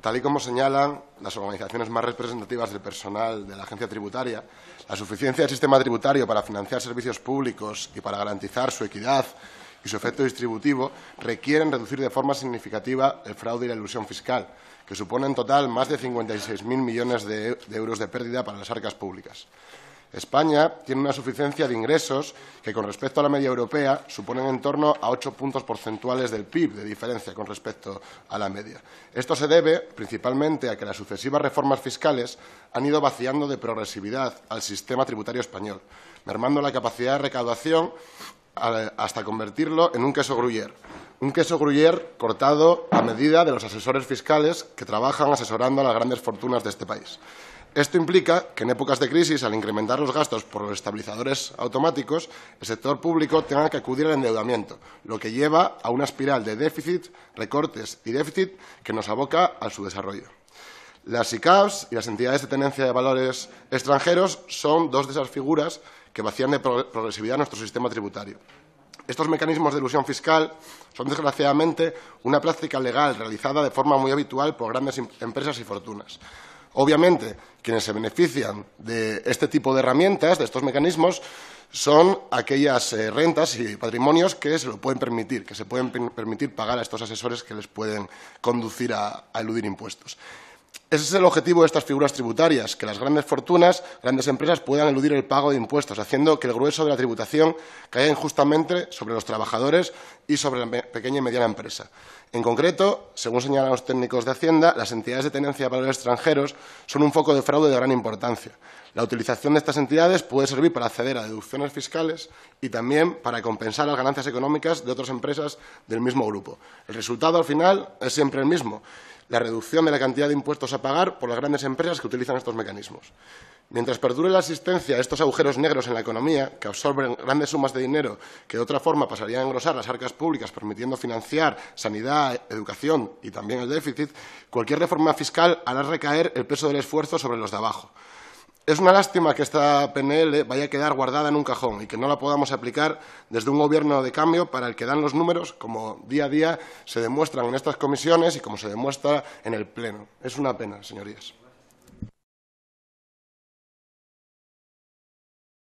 Tal y como señalan las organizaciones más representativas del personal de la agencia tributaria, la suficiencia del sistema tributario para financiar servicios públicos y para garantizar su equidad y su efecto distributivo requieren reducir de forma significativa el fraude y la ilusión fiscal, que suponen en total más de 56.000 millones de euros de pérdida para las arcas públicas. España tiene una suficiencia de ingresos que, con respecto a la media europea, suponen en torno a ocho puntos porcentuales del PIB de diferencia con respecto a la media. Esto se debe principalmente a que las sucesivas reformas fiscales han ido vaciando de progresividad al sistema tributario español, mermando la capacidad de recaudación hasta convertirlo en un queso gruyer. Un queso gruyer cortado a medida de los asesores fiscales que trabajan asesorando a las grandes fortunas de este país. Esto implica que en épocas de crisis, al incrementar los gastos por los estabilizadores automáticos, el sector público tenga que acudir al endeudamiento, lo que lleva a una espiral de déficit, recortes y déficit que nos aboca a su desarrollo. Las ICAPs y las entidades de tenencia de valores extranjeros son dos de esas figuras que vacían de progresividad nuestro sistema tributario. Estos mecanismos de ilusión fiscal son, desgraciadamente, una práctica legal realizada de forma muy habitual por grandes em-, empresas y fortunas. Obviamente, quienes se benefician de este tipo de herramientas, de estos mecanismos, son aquellas eh, rentas y patrimonios que se lo pueden permitir, que se pueden permitir pagar a estos asesores que les pueden conducir a eludir impuestos. Ese es el objetivo de estas figuras tributarias, que las grandes fortunas, grandes empresas puedan eludir el pago de impuestos, haciendo que el grueso de la tributación caiga injustamente sobre los trabajadores y sobre la pequeña y mediana empresa. En concreto, según señalan los técnicos de Hacienda, las entidades de tenencia de valores extranjeros son un foco de fraude de gran importancia. La utilización de estas entidades puede servir para acceder a deducciones fiscales y también para compensar las ganancias económicas de otras empresas del mismo grupo. El resultado, al final, es siempre el mismo la reducción de la cantidad de impuestos a pagar por las grandes empresas que utilizan estos mecanismos. Mientras perdure la asistencia de estos agujeros negros en la economía, que absorben grandes sumas de dinero que de otra forma pasarían a engrosar las arcas públicas, permitiendo financiar sanidad, educación y también el déficit, cualquier reforma fiscal hará recaer el peso del esfuerzo sobre los de abajo. Es una lástima que esta PNL vaya a quedar guardada en un cajón y que no la podamos aplicar desde un gobierno de cambio para el que dan los números, como día a día se demuestran en estas comisiones y como se demuestra en el Pleno. Es una pena, señorías.